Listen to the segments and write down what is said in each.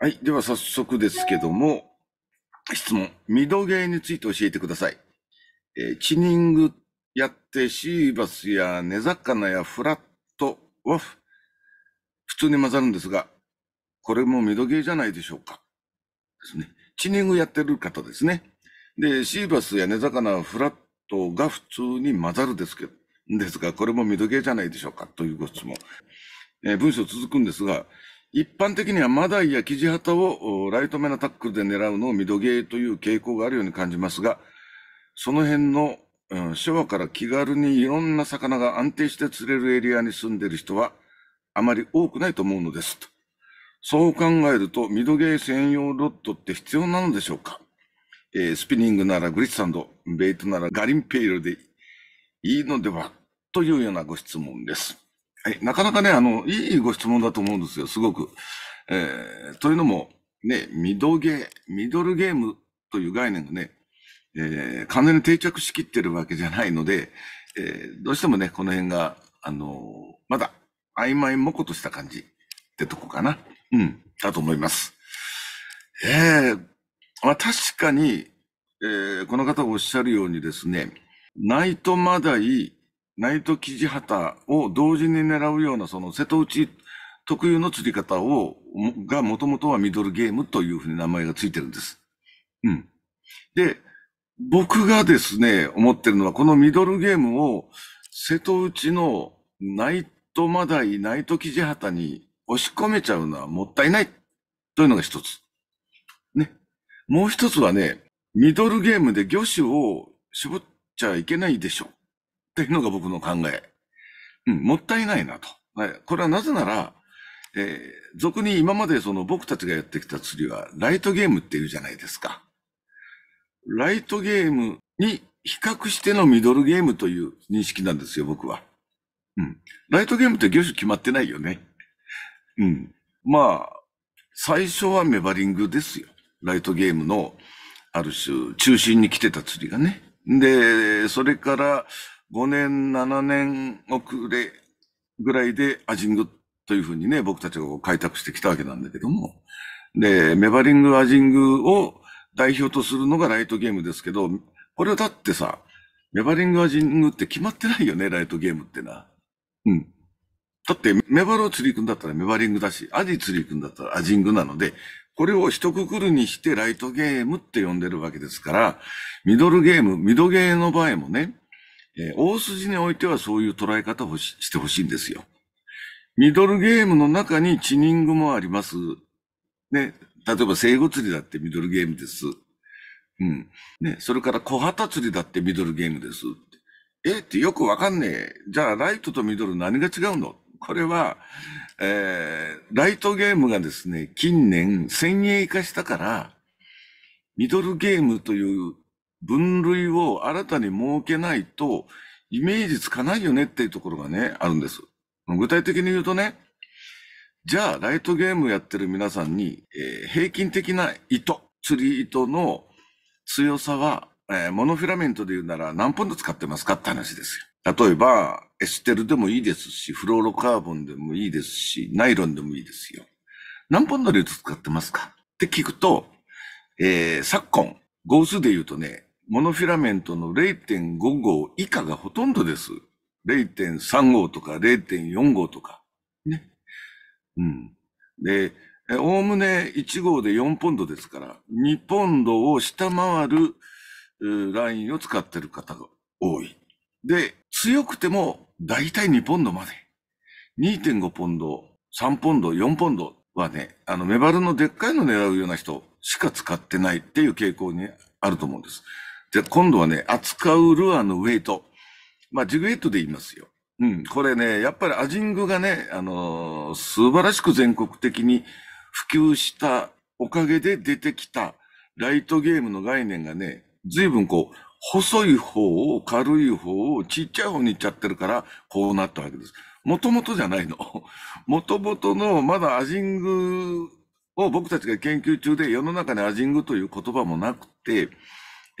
はい。では早速ですけども、質問。ミドゲーについて教えてください。えー、チニングやってシーバスや根魚やフラットは普通に混ざるんですが、これもミドゲーじゃないでしょうか。ですね。チニングやってる方ですね。で、シーバスや根魚、はフラットが普通に混ざるですけど、ですが、これもミドゲーじゃないでしょうかというご質問。えー、文章続くんですが、一般的にはマダイやキジハタをライト目のタックルで狙うのをミドゲーという傾向があるように感じますが、その辺の、うん、昭和から気軽にいろんな魚が安定して釣れるエリアに住んでいる人はあまり多くないと思うのですと。そう考えると、ミドゲー専用ロットって必要なのでしょうか、えー、スピニングならグリッサンド、ベイトならガリンペイルでいいのではというようなご質問です。はい、なかなかね、あの、いいご質問だと思うんですよ、すごく。えー、というのも、ね、ミドゲ、ミドルゲームという概念がね、えー、完全に定着しきってるわけじゃないので、えー、どうしてもね、この辺が、あのー、まだ曖昧もことした感じってとこかな。うん、だと思います。ええー、まあ確かに、えー、この方おっしゃるようにですね、ナイトマダイ、ナイト・キジハタを同時に狙うような、その瀬戸内特有の釣り方を、がもともとはミドルゲームというふうに名前がついてるんです。うん。で、僕がですね、思ってるのは、このミドルゲームを瀬戸内のナイトマダイ、ナイトキジハタに押し込めちゃうのはもったいないというのが一つ。ね。もう一つはね、ミドルゲームで魚種を絞っちゃいけないでしょう。っていうのが僕の考え。うん、もったいないなと。はい。これはなぜなら、えー、俗に今までその僕たちがやってきた釣りは、ライトゲームっていうじゃないですか。ライトゲームに比較してのミドルゲームという認識なんですよ、僕は。うん。ライトゲームって業種決まってないよね。うん。まあ、最初はメバリングですよ。ライトゲームの、ある種、中心に来てた釣りがね。で、それから、5年、7年遅れぐらいでアジングというふうにね、僕たちが開拓してきたわけなんだけども、で、メバリング、アジングを代表とするのがライトゲームですけど、これだってさ、メバリング、アジングって決まってないよね、ライトゲームってな。うん。だって、メバルを釣り行くんだったらメバリングだし、アジ釣り行くんだったらアジングなので、これを一括りにしてライトゲームって呼んでるわけですから、ミドルゲーム、ミドゲーの場合もね、えー、大筋においてはそういう捉え方をししてほしいんですよ。ミドルゲームの中にチニングもあります。ね、例えば生後釣りだってミドルゲームです。うん。ね、それから小旗釣りだってミドルゲームです。えってよくわかんねえ。じゃあライトとミドル何が違うのこれは、えー、ライトゲームがですね、近年1000円化したから、ミドルゲームという分類を新たに設けないと、イメージつかないよねっていうところがね、あるんです。具体的に言うとね、じゃあ、ライトゲームやってる皆さんに、えー、平均的な糸、釣り糸の強さは、えー、モノフィラメントで言うなら何ポンド使ってますかって話ですよ。例えば、エステルでもいいですし、フローロカーボンでもいいですし、ナイロンでもいいですよ。何ポンドの糸使ってますかって聞くと、えー、昨今、ー数で言うとね、モノフィラメントの0.5号以下がほとんどです。0.3号とか0.4号とか。ね。うん。で、おおむね1号で4ポンドですから、2ポンドを下回るラインを使ってる方が多い。で、強くても大体2ポンドまで。2.5ポンド、3ポンド、4ポンドはね、あの、メバルのでっかいの狙うような人しか使ってないっていう傾向にあると思うんです。じゃ今度はね、扱うルアーのウェイト。まあ、ジグエットで言いますよ。うん。これね、やっぱりアジングがね、あのー、素晴らしく全国的に普及したおかげで出てきたライトゲームの概念がね、随分こう、細い方を軽い方をちっちゃい方にいっちゃってるから、こうなったわけです。もともとじゃないの。もともとの、まだアジングを僕たちが研究中で世の中にアジングという言葉もなくて、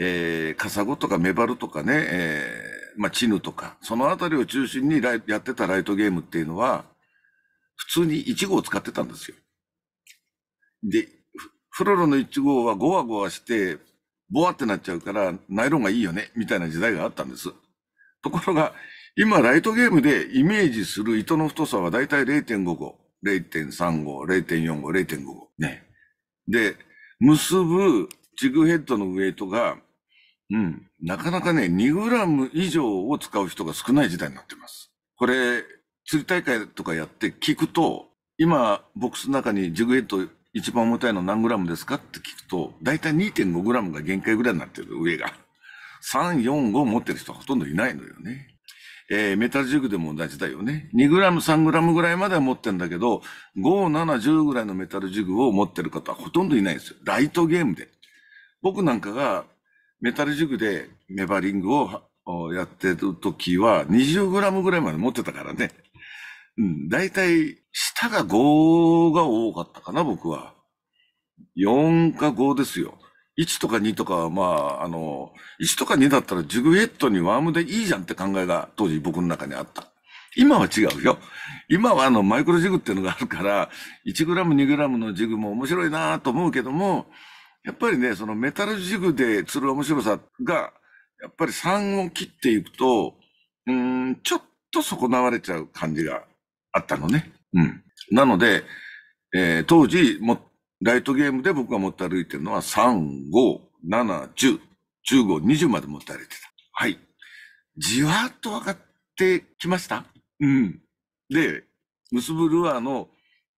えー、カサゴとかメバルとかね、えー、まあ、チヌとか、そのあたりを中心にライやってたライトゲームっていうのは、普通に1号を使ってたんですよ。で、フロロの1号はゴワゴワして、ボワってなっちゃうから、ナイロンがいいよね、みたいな時代があったんです。ところが、今、ライトゲームでイメージする糸の太さはだいたい0.55、0.35、0.45、0.55。ね。で、結ぶジグヘッドのウとイトがうん。なかなかね、2グラム以上を使う人が少ない時代になってます。これ、釣り大会とかやって聞くと、今、ボックスの中にジグヘッド一番重たいの何グラムですかって聞くと、だいたい2.5グラムが限界ぐらいになってる、上が。3、4、5持ってる人はほとんどいないのよね。えー、メタルジグでも同じだよね。2グラム、3グラムぐらいまでは持ってんだけど、5、7、10ぐらいのメタルジグを持ってる方はほとんどいないんですよ。ライトゲームで。僕なんかがメタル塾でメバリングをやってる時は、20グラムぐらいまで持ってたからね。うん、だいたい下が5が多かったかな、僕は。4か5ですよ。1とか2とかまあ、あの、1とか2だったらジグヘッドにワームでいいじゃんって考えが当時僕の中にあった。今は違うよ。今はあのマイクロジグっていうのがあるから、1グラム2グラムのジグも面白いなと思うけども、やっぱりね、そのメタルジグで釣る面白さが、やっぱり3を切っていくと、うん、ちょっと損なわれちゃう感じがあったのね。うん。なので、えー、当時も、ライトゲームで僕が持って歩いてるのは3、5、7、10、15、20まで持って歩いてた。はい。じわっと分かってきましたうん。で、結ぶルアーの、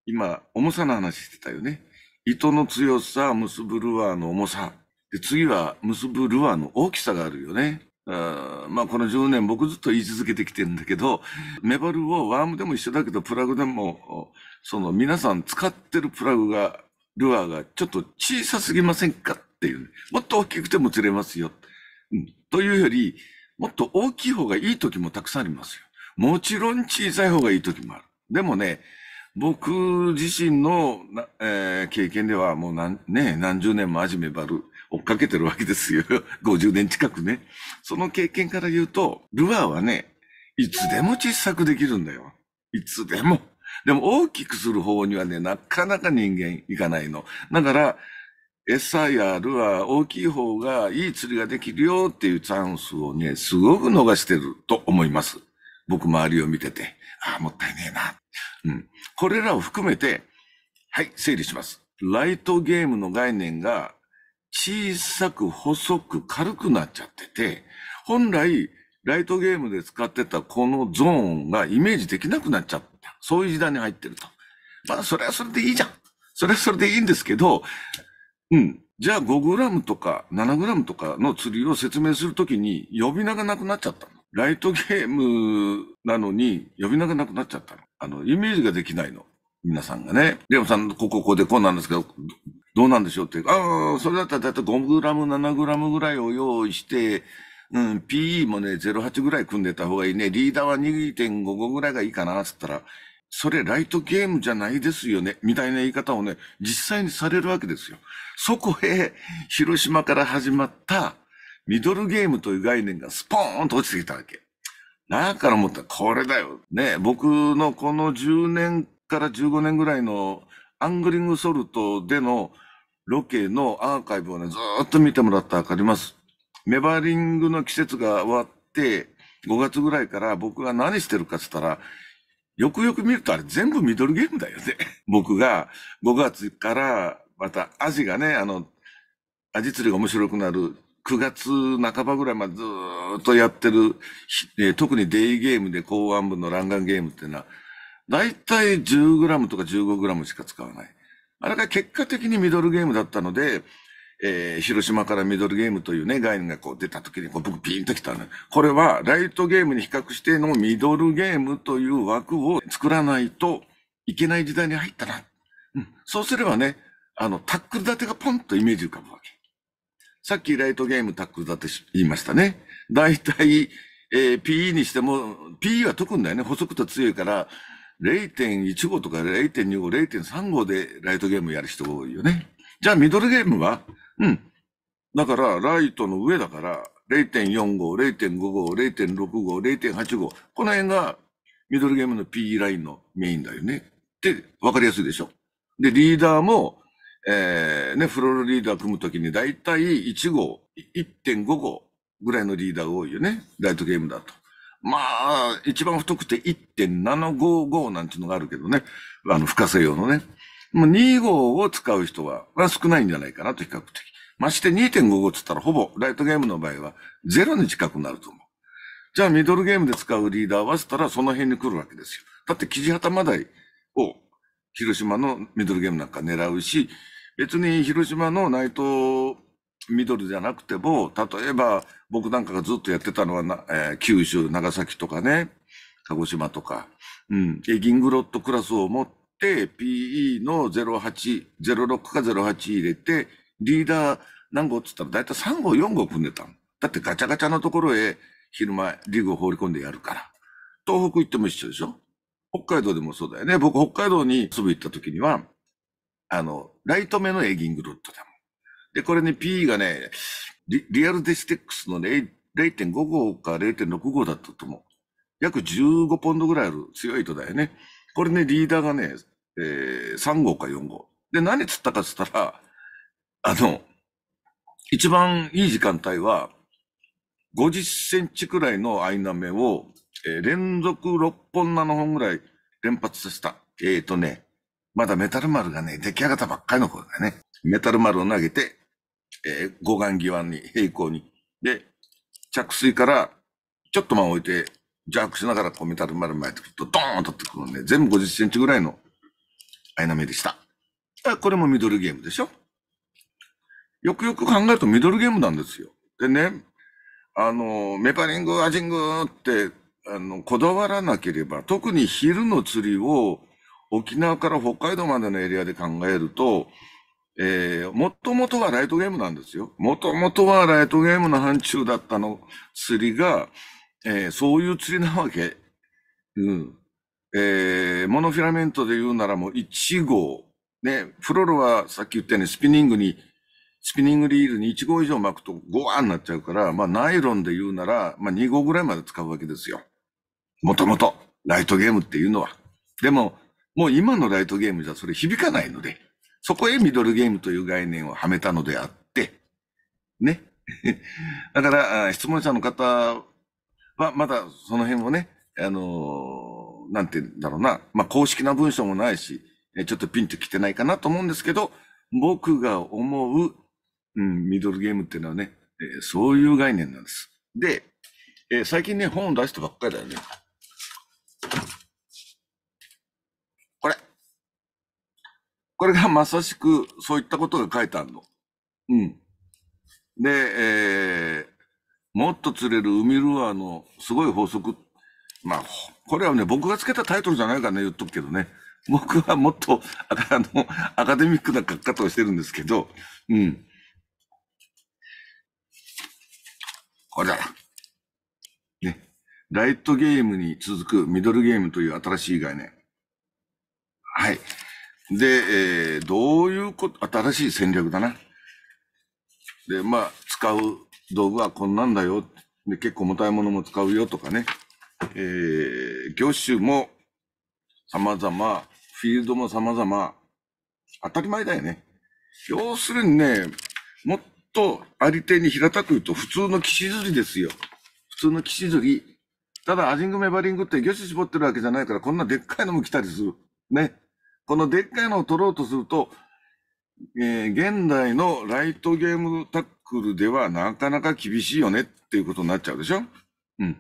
今、重さの話してたよね。糸の強さ、結ぶルアーの重さ。で、次は結ぶルアーの大きさがあるよね。あまあ、この10年僕ずっと言い続けてきてるんだけど、メバルをワームでも一緒だけど、プラグでも、その皆さん使ってるプラグが、ルアーがちょっと小さすぎませんかっていう、ね、もっと大きくても釣れますよ。うん、というより、もっと大きい方がいい時もたくさんありますよ。もちろん小さい方がいい時もある。でもね、僕自身のえー、経験ではもう何,、ね、何十年も味めばる、追っかけてるわけですよ。50 年近くね。その経験から言うと、ルアーはね、いつでも小さくできるんだよ。いつでも。でも大きくする方にはね、なかなか人間いかないの。だから、餌やルアー大きい方がいい釣りができるよっていうチャンスをね、すごく逃してると思います。僕周りを見てて、ああ、もったいねえな。うん。これらを含めて、はい、整理します。ライトゲームの概念が小さく細く軽くなっちゃってて、本来、ライトゲームで使ってたこのゾーンがイメージできなくなっちゃった。そういう時代に入ってると。まあ、それはそれでいいじゃん。それはそれでいいんですけど、うん。じゃあ 5g とか 7g とかの釣りを説明するときに呼び名がなくなっちゃったライトゲームなのに呼び名がなくなっちゃったの。あの、イメージができないの。皆さんがね。レオさん、ここ、ここでこうなんですけど、どうなんでしょうって。いうああ、それだったらだいたい5グラム、7グラムぐらいを用意して、うん、PE もね、08ぐらい組んでた方がいいね。リーダーは2.55ぐらいがいいかな、つったら、それライトゲームじゃないですよね、みたいな言い方をね、実際にされるわけですよ。そこへ、広島から始まったミドルゲームという概念がスポーンと落ちてきたわけ。だから思ったらこれだよ。ね、僕のこの10年から15年ぐらいのアングリングソルトでのロケのアーカイブをね、ずっと見てもらったらわかります。メバリングの季節が終わって、5月ぐらいから僕が何してるかって言ったら、よくよく見るとあれ全部ミドルゲームだよね。僕が5月からまたアジがね、あの、アジ釣りが面白くなる9月半ばぐらいまでずっとやってる、えー、特にデイゲームで公安部のガンゲームっていうのは、だいたい 10g とか 15g しか使わない。あれが結果的にミドルゲームだったので、えー、広島からミドルゲームというね、概念がこう出た時にこう僕ピンときたの。これはライトゲームに比較してのミドルゲームという枠を作らないといけない時代に入ったな。うん、そうすればね、あの、タックル立てがポンとイメージ浮かぶわけ。さっきライトゲームタックルだって言いましたね。大体、えー、PE にしても、PE は解くんだよね。細くと強いから、0.15とか0.25、0.35でライトゲームやる人多いよね。じゃあミドルゲームはうん。だから、ライトの上だから、0.45、0.55、0.65、0.85。この辺がミドルゲームの PE ラインのメインだよね。って、わかりやすいでしょ。で、リーダーもえー、ね、フロールリーダー組むときに大体1号、1.5号ぐらいのリーダーが多いよね。ライトゲームだと。まあ、一番太くて1.755なんていうのがあるけどね。あの、深瀬用のね。もう2号を使う人は、少ないんじゃないかなと比較的。まして2 5号って言ったらほぼライトゲームの場合はゼロに近くなると思う。じゃあミドルゲームで使うリーダー合わせたらその辺に来るわけですよ。だってキジハタマダイを広島のミドルゲームなんか狙うし、別に広島の内藤ミドルじゃなくても、例えば僕なんかがずっとやってたのはな、えー、九州、長崎とかね、鹿児島とか、うん、エギングロットクラスを持って、PE の08、06か08入れて、リーダー何号っつったら大体3号、4号組んでたの。だってガチャガチャのところへ昼間リーグを放り込んでやるから。東北行っても一緒でしょ北海道でもそうだよね。僕、北海道に遊び行った時には、あの、ライト目のエギングロッドだもん。で、これね、P がね、リリアルデステックスのね、0.55か0.65だったと思う。約15ポンドぐらいある強い糸だよね。これね、リーダーがね、えー、3号か4号。で、何釣ったかっ言ったら、あの、一番いい時間帯は、50センチくらいのアイナメをえー、連続6本7本ぐらい連発させた。えっ、ー、とね、まだメタル丸がね、出来上がったばっかりの頃だね。メタル丸を投げて、えー、護岸際に、平行に。で、着水からちょっと間を置いて、弱ャしながらこうメタル丸巻いてくると、ドーンとってくるんで、全部50センチぐらいのアイナメでした。これもミドルゲームでしょよくよく考えるとミドルゲームなんですよ。でね、あの、メパリング、アジングってあの、こだわらなければ、特に昼の釣りを沖縄から北海道までのエリアで考えると、えー、もともとはライトゲームなんですよ。もともとはライトゲームの範疇だったの釣りが、えー、そういう釣りなわけ。うん。えー、モノフィラメントで言うならもう1号。ね、フロロはさっき言ったようにスピニングに、スピニングリールに1号以上巻くと5ワーになっちゃうから、まあナイロンで言うなら、まあ2号ぐらいまで使うわけですよ。もともと、ライトゲームっていうのは。でも、もう今のライトゲームじゃそれ響かないので、そこへミドルゲームという概念をはめたのであって、ね。だから、質問者の方は、まだその辺をね、あのー、なんて言うんだろうな、まあ、公式な文章もないし、ちょっとピンときてないかなと思うんですけど、僕が思う、うん、ミドルゲームっていうのはね、そういう概念なんです。で、え最近ね、本を出したばっかりだよね。これ。これがまさしくそういったことが書いてあるの。うん。で、えー、もっと釣れる海ルアーのすごい法則。まあ、これはね、僕がつけたタイトルじゃないからね、言っとくけどね。僕はもっと、あの、アカデミックな書き方をしてるんですけど、うん。これだ。ライトゲームに続くミドルゲームという新しい概念。はい。で、えー、どういうこと、新しい戦略だな。で、まあ、使う道具はこんなんだよ。で、結構重たいものも使うよとかね。えー、業種も様々、フィールドも様々、当たり前だよね。要するにね、もっとあり手に平たく言うと普通の騎士釣りですよ。普通の騎士釣り。ただ、アジングメバリングって魚種絞ってるわけじゃないから、こんなでっかいのも来たりする。ね。このでっかいのを取ろうとすると、えー、現代のライトゲームタックルではなかなか厳しいよねっていうことになっちゃうでしょうん。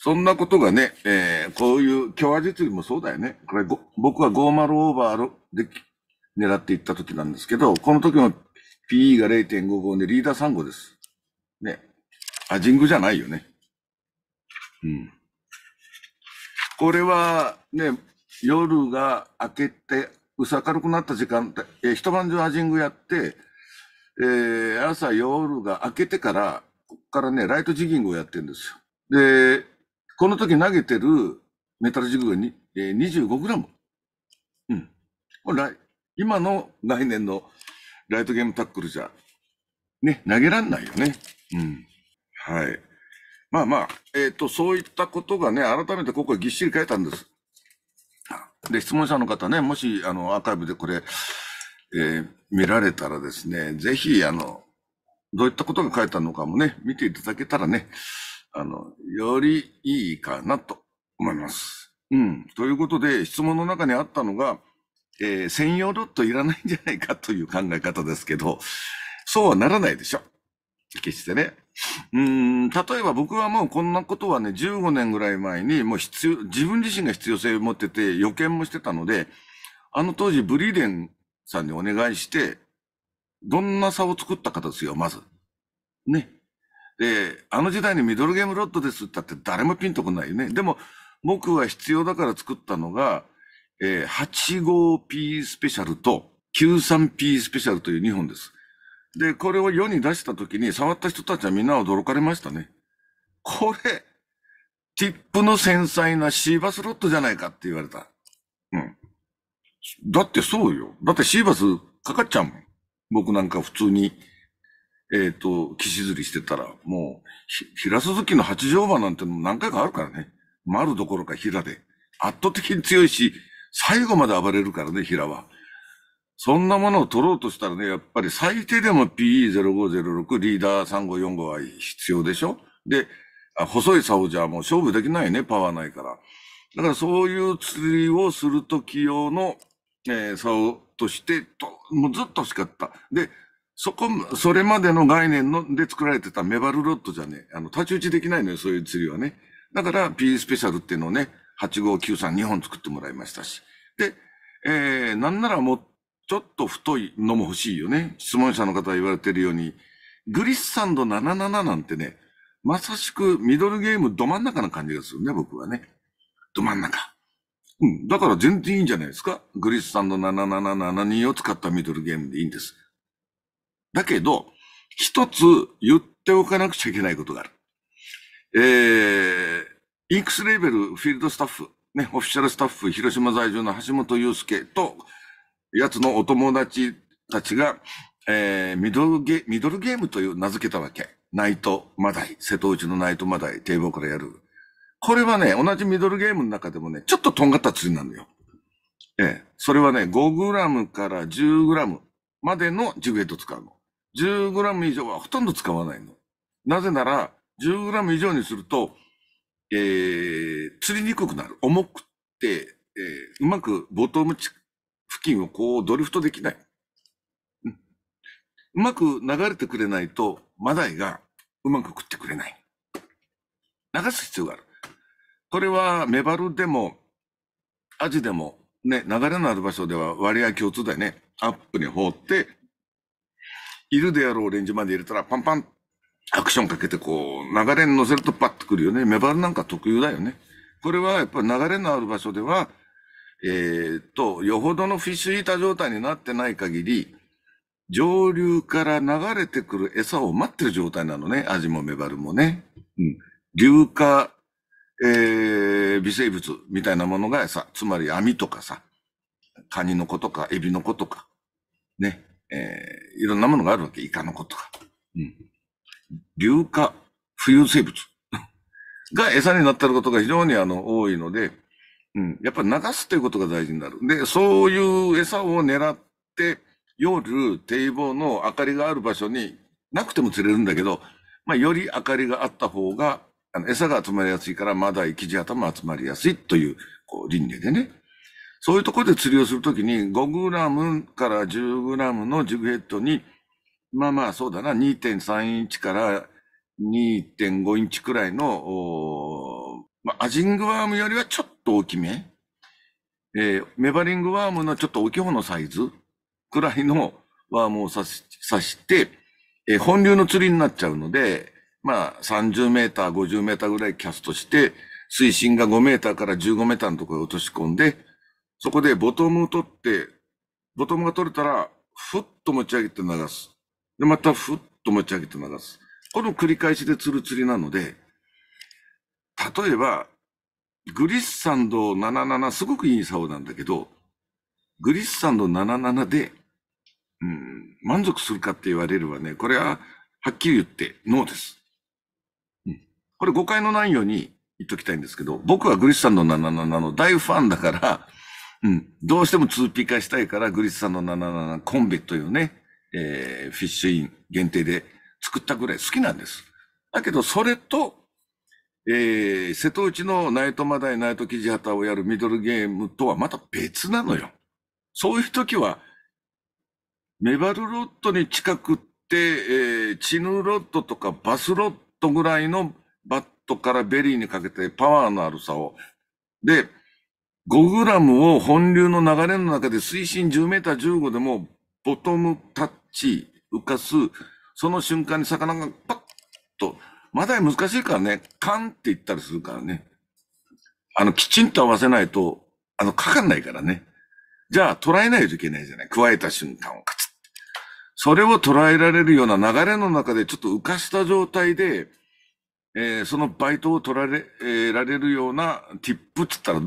そんなことがね、えー、こういう強味実りもそうだよね。これ僕は50オーバーで狙っていった時なんですけど、この時の PE が0.55でリーダー3号です。ね。アジングじゃないよね。うん。はね、夜が明けて、薄明るくなった時間えー、一晩中アジングやって、えー、朝夜が明けてから、こっからね、ライトジギングをやってるんですよ。で、この時投げてるメタルジグがえー、25グラム。うん。今の来年のライトゲームタックルじゃ、ね、投げらんないよね。うん。はい。まあまあ、えっ、ー、と、そういったことがね、改めてここへぎっしり書いたんです。で、質問者の方ね、もし、あの、アーカイブでこれ、えー、見られたらですね、ぜひ、あの、どういったことが書いたのかもね、見ていただけたらね、あの、よりいいかなと思います。うん。ということで、質問の中にあったのが、えー、専用ロットいらないんじゃないかという考え方ですけど、そうはならないでしょ。決してね。うん、例えば僕はもうこんなことはね、15年ぐらい前に、もう必要、自分自身が必要性を持ってて、予見もしてたので、あの当時ブリーデンさんにお願いして、どんな差を作ったかですよ、まず。ね。で、あの時代にミドルゲームロッドですって言ったって誰もピンとこないよね。でも、僕は必要だから作ったのが、えー、85P スペシャルと 93P スペシャルという2本です。で、これを世に出した時に、触った人たちはみんな驚かれましたね。これ、ティップの繊細なシーバスロットじゃないかって言われた。うん。だってそうよ。だってシーバスかかっちゃうもん。僕なんか普通に、えっ、ー、と、岸釣りしてたら、もう、平鈴木の八条馬なんて何回かあるからね。丸どころか平で。圧倒的に強いし、最後まで暴れるからね、平は。そんなものを取ろうとしたらね、やっぱり最低でも PE0506、リーダー3545は必要でしょで、細い竿じゃもう勝負できないね、パワーないから。だからそういう釣りをするとき用の、えー、竿としてと、もうずっと欲しかった。で、そこ、それまでの概念ので作られてたメバルロットじゃね、あの、立ち打ちできないのよ、そういう釣りはね。だから PE スペシャルっていうのをね、8 5 9 3 2本作ってもらいましたし。で、えー、なんならもっちょっと太いのも欲しいよね。質問者の方が言われてるように、グリッサンド77なんてね、まさしくミドルゲームど真ん中な感じがするね、僕はね。ど真ん中。うん。だから全然いいんじゃないですか。グリッサンド7772を使ったミドルゲームでいいんです。だけど、一つ言っておかなくちゃいけないことがある。えー、インクスレーベルフィールドスタッフ、ね、オフィシャルスタッフ、広島在住の橋本祐介と、やつのお友達たちが、えー、ミドルゲ、ミドルゲームという名付けたわけ。ナイトマダイ、瀬戸内のナイトマダイ、堤防からやる。これはね、同じミドルゲームの中でもね、ちょっととんがった釣りなのよ。ええ。それはね、5グラムから10グラムまでのジグヘッド使うの。10グラム以上はほとんど使わないの。なぜなら、10グラム以上にすると、えー、釣りにくくなる。重くて、えー、うまくボトムチ付近をこうドリフトできない。うん、うまく流れてくれないと、マダイがうまく食ってくれない。流す必要がある。これはメバルでも、アジでも、ね、流れのある場所では割合共通だよね。アップに放って、いるであろうレンジまで入れたらパンパン、アクションかけてこう、流れに乗せるとパッとくるよね。メバルなんか特有だよね。これはやっぱり流れのある場所では、えー、っと、よほどのフィッシュイーター状態になってない限り、上流から流れてくる餌を待ってる状態なのね、味もメバルもね。うん。硫化、えー、微生物みたいなものが餌。つまり網とかさ、カニの子とか、エビの子とか、ね、えー、いろんなものがあるわけ。イカの子とか。うん。硫化、浮遊生物 が餌になってることが非常にあの、多いので、うん。やっぱ流すということが大事になる。で、そういう餌を狙って、夜、堤防の明かりがある場所に、なくても釣れるんだけど、まあ、より明かりがあった方が、あの、餌が集まりやすいから、マダイ、キジ頭集まりやすいという、こう、輪廻でね。そういうところで釣りをするときに、5グラムから10グラムのジグヘッドに、まあまあ、そうだな、2.3インチから2.5インチくらいの、まあ、アジングワームよりはちょっと大きめ、えー、メバリングワームのちょっと大きい方のサイズくらいのワームを刺し刺して、えー、本流の釣りになっちゃうので、まあ、30メーター、50メーターぐらいキャストして、水深が5メーターから15メーターのところに落とし込んで、そこでボトムを取って、ボトムが取れたら、ふっと持ち上げて流す。で、またふっと持ち上げて流す。この繰り返しで釣る釣りなので、例えば、グリッサンド77、すごくいい竿なんだけど、グリッサンド77で、うん、満足するかって言われればね、これははっきり言ってノーです。うん、これ誤解のないように言っときたいんですけど、僕はグリッサンド77の大ファンだから、うん、どうしても2ピ化したいから、グリッサンド77コンベというね、えー、フィッシュイン限定で作ったぐらい好きなんです。だけど、それと、えー、瀬戸内のナイトマダイ、ナイトキジハタをやるミドルゲームとはまた別なのよ。そういう時は、メバルロットに近くって、えー、チヌロットとかバスロットぐらいのバットからベリーにかけてパワーのあるさを。で、5グラムを本流の流れの中で水深10メーター15でもボトムタッチ浮かす、その瞬間に魚がパッとまだ難しいからね、カンって言ったりするからね。あの、きちんと合わせないと、あの、かかんないからね。じゃあ、捉えないといけないじゃない。加えた瞬間をカツッ。それを捉えられるような流れの中でちょっと浮かした状態で、えー、そのバイトを取られ、えー、られるようなティップって言ったら、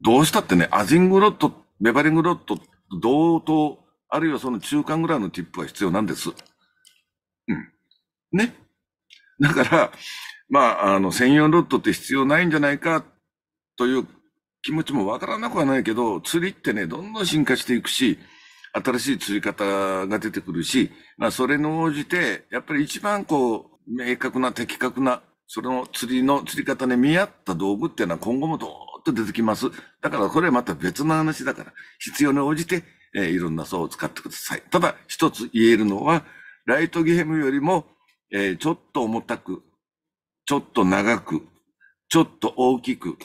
どうしたってね、アジングロット、ベバリングロット、同等、あるいはその中間ぐらいのティップは必要なんです。うん。ね。だから、まあ、あの、専用ロットって必要ないんじゃないかという気持ちもわからなくはないけど、釣りってね、どんどん進化していくし、新しい釣り方が出てくるし、まあ、それに応じて、やっぱり一番こう、明確な、的確な、その釣りの釣り方に見合った道具っていうのは今後もどーっと出てきます。だからこれはまた別の話だから、必要に応じて、えー、いろんな層を使ってください。ただ、一つ言えるのは、ライトゲームよりも、えー、ちょっと重たく、ちょっと長く、ちょっと大きく、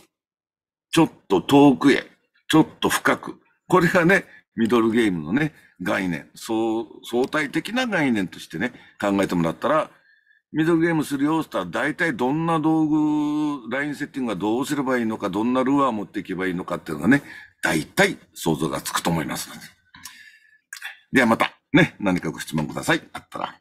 ちょっと遠くへ、ちょっと深く。これがね、ミドルゲームのね、概念、相相対的な概念としてね、考えてもらったら、ミドルゲームするよって言ったら、大体どんな道具、ラインセッティングはどうすればいいのか、どんなルアー持っていけばいいのかっていうのがね、大体想像がつくと思います。ではまた、ね、何かご質問ください。あったら。